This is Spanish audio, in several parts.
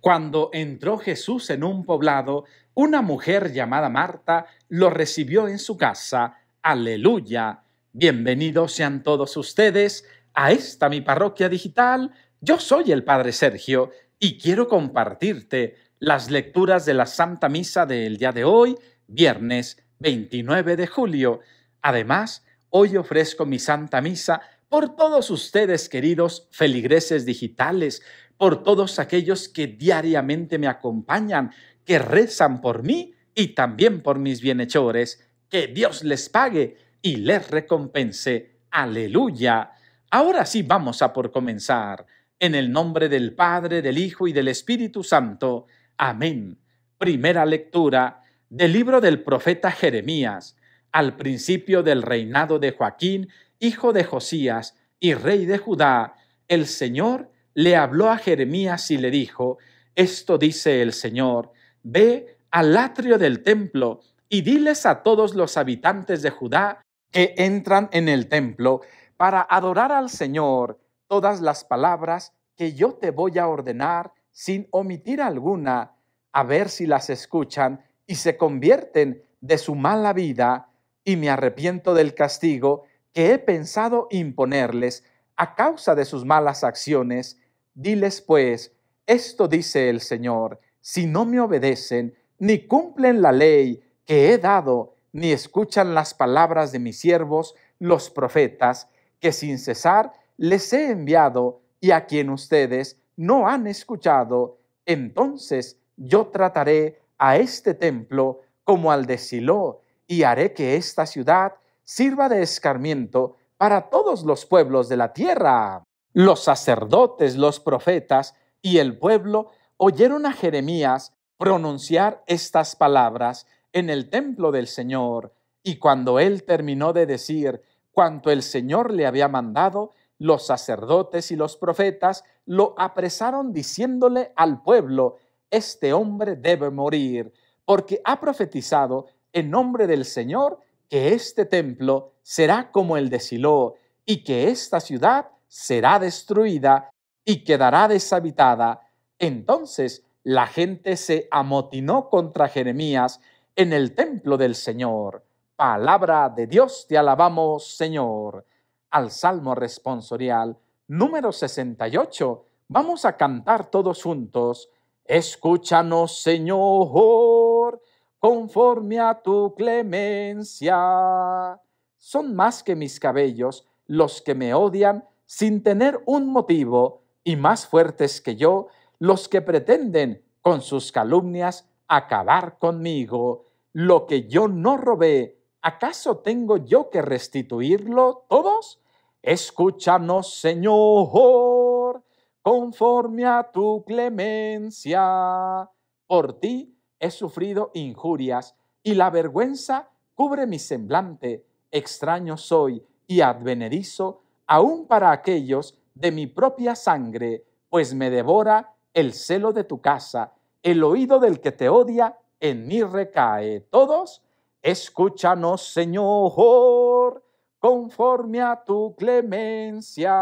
Cuando entró Jesús en un poblado, una mujer llamada Marta lo recibió en su casa. Aleluya. Bienvenidos sean todos ustedes a esta mi parroquia digital. Yo soy el Padre Sergio y quiero compartirte las lecturas de la Santa Misa del día de hoy, viernes 29 de julio. Además, hoy ofrezco mi Santa Misa por todos ustedes, queridos feligreses digitales, por todos aquellos que diariamente me acompañan, que rezan por mí y también por mis bienhechores. Que Dios les pague y les recompense. Aleluya. Ahora sí vamos a por comenzar. En el nombre del Padre, del Hijo y del Espíritu Santo. Amén. Primera lectura del libro del profeta Jeremías, al principio del reinado de Joaquín, hijo de Josías y rey de Judá, el Señor le habló a Jeremías y le dijo, esto dice el Señor, ve al atrio del templo y diles a todos los habitantes de Judá que entran en el templo para adorar al Señor todas las palabras que yo te voy a ordenar sin omitir alguna, a ver si las escuchan y se convierten de su mala vida y me arrepiento del castigo que he pensado imponerles a causa de sus malas acciones Diles pues, esto dice el Señor, si no me obedecen, ni cumplen la ley que he dado, ni escuchan las palabras de mis siervos, los profetas, que sin cesar les he enviado y a quien ustedes no han escuchado, entonces yo trataré a este templo como al de Silo y haré que esta ciudad sirva de escarmiento para todos los pueblos de la tierra. Los sacerdotes, los profetas y el pueblo oyeron a Jeremías pronunciar estas palabras en el templo del Señor, y cuando él terminó de decir cuanto el Señor le había mandado, los sacerdotes y los profetas lo apresaron diciéndole al pueblo, este hombre debe morir, porque ha profetizado en nombre del Señor que este templo será como el de Silo y que esta ciudad será destruida y quedará deshabitada. Entonces la gente se amotinó contra Jeremías en el templo del Señor. Palabra de Dios te alabamos, Señor. Al Salmo responsorial número 68 vamos a cantar todos juntos. Escúchanos, Señor, conforme a tu clemencia. Son más que mis cabellos los que me odian sin tener un motivo, y más fuertes que yo, los que pretenden con sus calumnias acabar conmigo. Lo que yo no robé, ¿acaso tengo yo que restituirlo todos? Escúchanos, Señor, conforme a tu clemencia. Por ti he sufrido injurias, y la vergüenza cubre mi semblante. Extraño soy y advenedizo aún para aquellos de mi propia sangre, pues me devora el celo de tu casa, el oído del que te odia en mí recae. Todos, escúchanos, Señor, conforme a tu clemencia.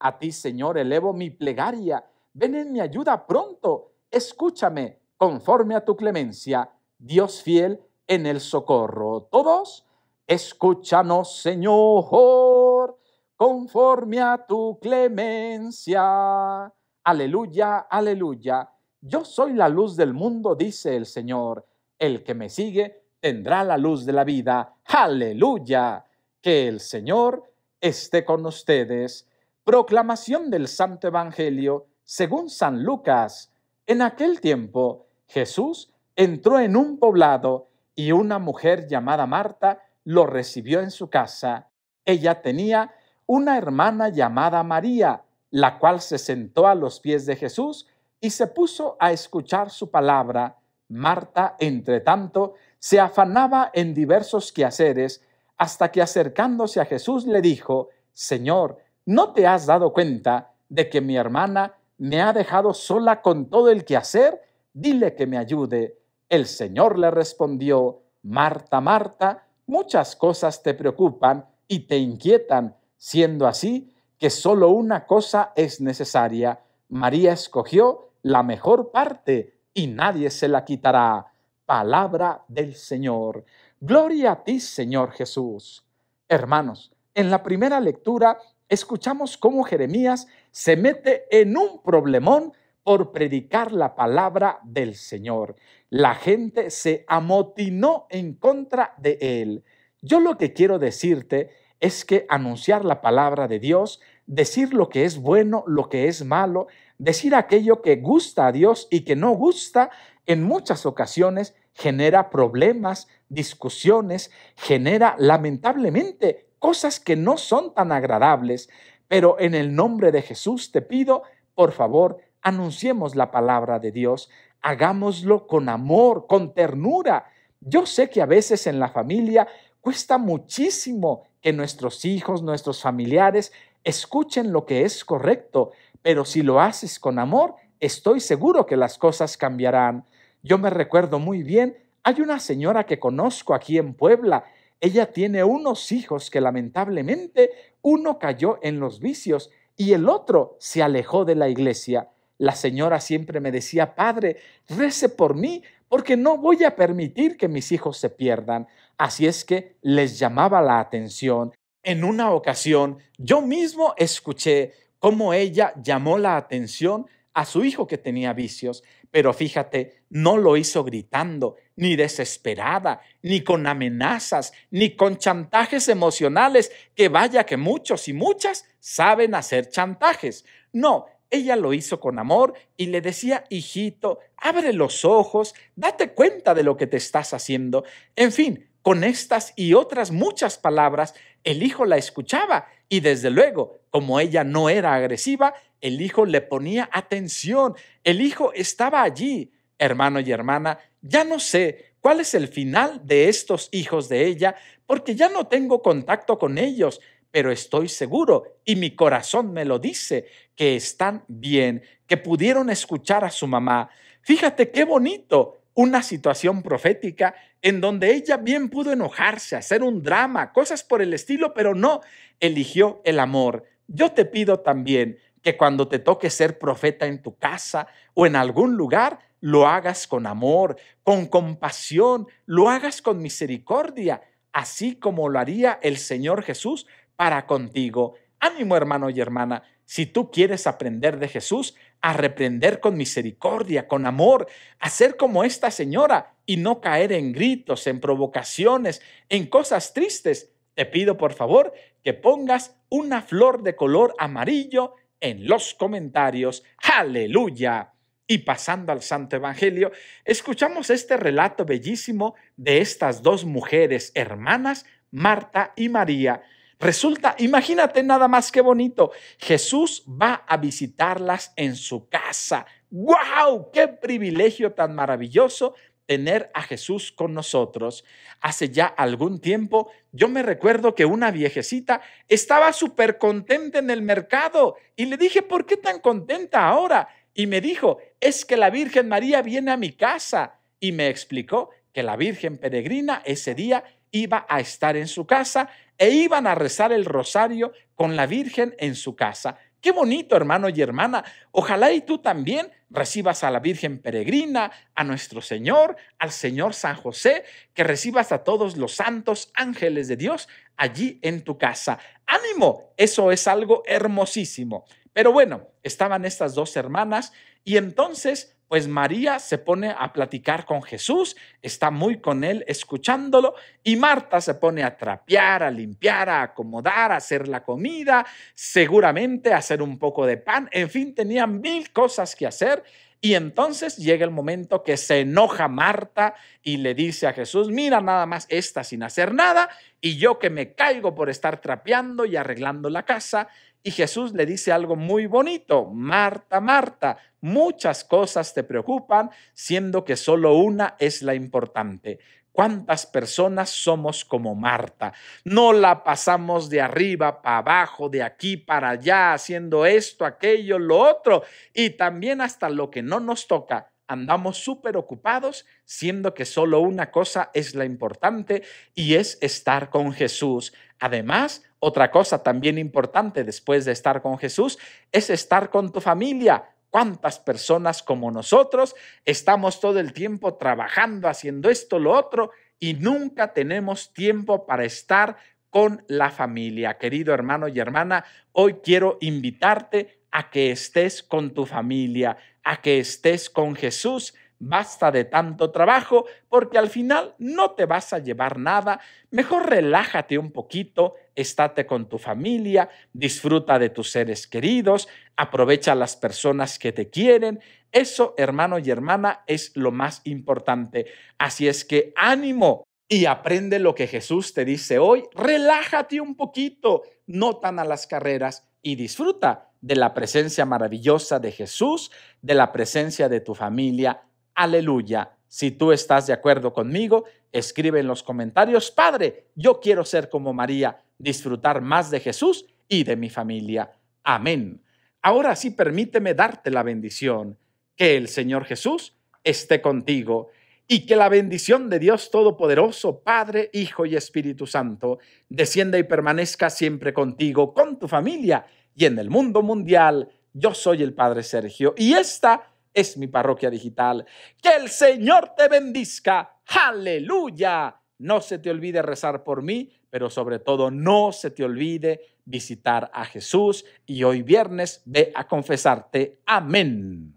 A ti, Señor, elevo mi plegaria. Ven en mi ayuda pronto. Escúchame, conforme a tu clemencia. Dios fiel en el socorro. Todos, escúchanos, Señor, conforme a tu clemencia. Aleluya, aleluya. Yo soy la luz del mundo, dice el Señor. El que me sigue tendrá la luz de la vida. Aleluya. Que el Señor esté con ustedes. Proclamación del Santo Evangelio según San Lucas. En aquel tiempo Jesús entró en un poblado y una mujer llamada Marta lo recibió en su casa. Ella tenía una hermana llamada María, la cual se sentó a los pies de Jesús y se puso a escuchar su palabra. Marta, entre tanto, se afanaba en diversos quehaceres hasta que acercándose a Jesús le dijo, Señor, ¿no te has dado cuenta de que mi hermana me ha dejado sola con todo el quehacer? Dile que me ayude. El Señor le respondió, Marta, Marta, muchas cosas te preocupan y te inquietan, Siendo así que solo una cosa es necesaria, María escogió la mejor parte y nadie se la quitará. Palabra del Señor. Gloria a ti, Señor Jesús. Hermanos, en la primera lectura escuchamos cómo Jeremías se mete en un problemón por predicar la palabra del Señor. La gente se amotinó en contra de él. Yo lo que quiero decirte es que anunciar la palabra de Dios, decir lo que es bueno, lo que es malo, decir aquello que gusta a Dios y que no gusta, en muchas ocasiones genera problemas, discusiones, genera lamentablemente cosas que no son tan agradables, pero en el nombre de Jesús te pido, por favor, anunciemos la palabra de Dios, hagámoslo con amor, con ternura. Yo sé que a veces en la familia Cuesta muchísimo que nuestros hijos, nuestros familiares escuchen lo que es correcto, pero si lo haces con amor, estoy seguro que las cosas cambiarán. Yo me recuerdo muy bien, hay una señora que conozco aquí en Puebla, ella tiene unos hijos que lamentablemente uno cayó en los vicios y el otro se alejó de la iglesia. La señora siempre me decía, Padre, rece por mí porque no voy a permitir que mis hijos se pierdan. Así es que les llamaba la atención. En una ocasión, yo mismo escuché cómo ella llamó la atención a su hijo que tenía vicios, pero fíjate, no lo hizo gritando, ni desesperada, ni con amenazas, ni con chantajes emocionales, que vaya que muchos y muchas saben hacer chantajes. No, ella lo hizo con amor y le decía, hijito, abre los ojos, date cuenta de lo que te estás haciendo. En fin, con estas y otras muchas palabras, el hijo la escuchaba y desde luego, como ella no era agresiva, el hijo le ponía atención, el hijo estaba allí. Hermano y hermana, ya no sé cuál es el final de estos hijos de ella, porque ya no tengo contacto con ellos, pero estoy seguro, y mi corazón me lo dice, que están bien, que pudieron escuchar a su mamá. Fíjate qué bonito una situación profética en donde ella bien pudo enojarse, hacer un drama, cosas por el estilo, pero no eligió el amor. Yo te pido también que cuando te toque ser profeta en tu casa o en algún lugar, lo hagas con amor, con compasión, lo hagas con misericordia, así como lo haría el Señor Jesús para contigo. Ánimo hermano y hermana, si tú quieres aprender de Jesús, a reprender con misericordia, con amor, a ser como esta señora y no caer en gritos, en provocaciones, en cosas tristes. Te pido por favor que pongas una flor de color amarillo en los comentarios. Aleluya. Y pasando al Santo Evangelio, escuchamos este relato bellísimo de estas dos mujeres hermanas, Marta y María, Resulta, imagínate nada más qué bonito. Jesús va a visitarlas en su casa. ¡Wow! ¡Qué privilegio tan maravilloso tener a Jesús con nosotros. Hace ya algún tiempo, yo me recuerdo que una viejecita estaba súper contenta en el mercado y le dije, ¿por qué tan contenta ahora? Y me dijo, es que la Virgen María viene a mi casa. Y me explicó que la Virgen Peregrina ese día iba a estar en su casa e iban a rezar el rosario con la Virgen en su casa. Qué bonito, hermano y hermana. Ojalá y tú también recibas a la Virgen Peregrina, a nuestro Señor, al Señor San José, que recibas a todos los santos ángeles de Dios allí en tu casa. Ánimo, eso es algo hermosísimo. Pero bueno, estaban estas dos hermanas y entonces pues María se pone a platicar con Jesús, está muy con él escuchándolo y Marta se pone a trapear, a limpiar, a acomodar, a hacer la comida, seguramente a hacer un poco de pan, en fin, tenía mil cosas que hacer y entonces llega el momento que se enoja Marta y le dice a Jesús, mira nada más esta sin hacer nada y yo que me caigo por estar trapeando y arreglando la casa y Jesús le dice algo muy bonito, Marta, Marta, muchas cosas te preocupan, siendo que solo una es la importante. ¿Cuántas personas somos como Marta? No la pasamos de arriba para abajo, de aquí para allá, haciendo esto, aquello, lo otro, y también hasta lo que no nos toca andamos súper ocupados, siendo que solo una cosa es la importante y es estar con Jesús. Además, otra cosa también importante después de estar con Jesús es estar con tu familia, cuántas personas como nosotros estamos todo el tiempo trabajando, haciendo esto, lo otro, y nunca tenemos tiempo para estar con la familia. Querido hermano y hermana, hoy quiero invitarte a que estés con tu familia, a que estés con Jesús, basta de tanto trabajo, porque al final no te vas a llevar nada, mejor relájate un poquito, estate con tu familia, disfruta de tus seres queridos, aprovecha las personas que te quieren. Eso, hermano y hermana, es lo más importante. Así es que ánimo y aprende lo que Jesús te dice hoy, relájate un poquito, no tan a las carreras y disfruta de la presencia maravillosa de Jesús, de la presencia de tu familia. Aleluya. Si tú estás de acuerdo conmigo, escribe en los comentarios, Padre, yo quiero ser como María, disfrutar más de Jesús y de mi familia. Amén. Ahora sí, permíteme darte la bendición. Que el Señor Jesús esté contigo y que la bendición de Dios Todopoderoso, Padre, Hijo y Espíritu Santo, descienda y permanezca siempre contigo, con tu familia y en el mundo mundial. Yo soy el Padre Sergio y esta es mi parroquia digital. Que el Señor te bendizca! Aleluya. No se te olvide rezar por mí, pero sobre todo no se te olvide visitar a Jesús y hoy viernes ve a confesarte. Amén.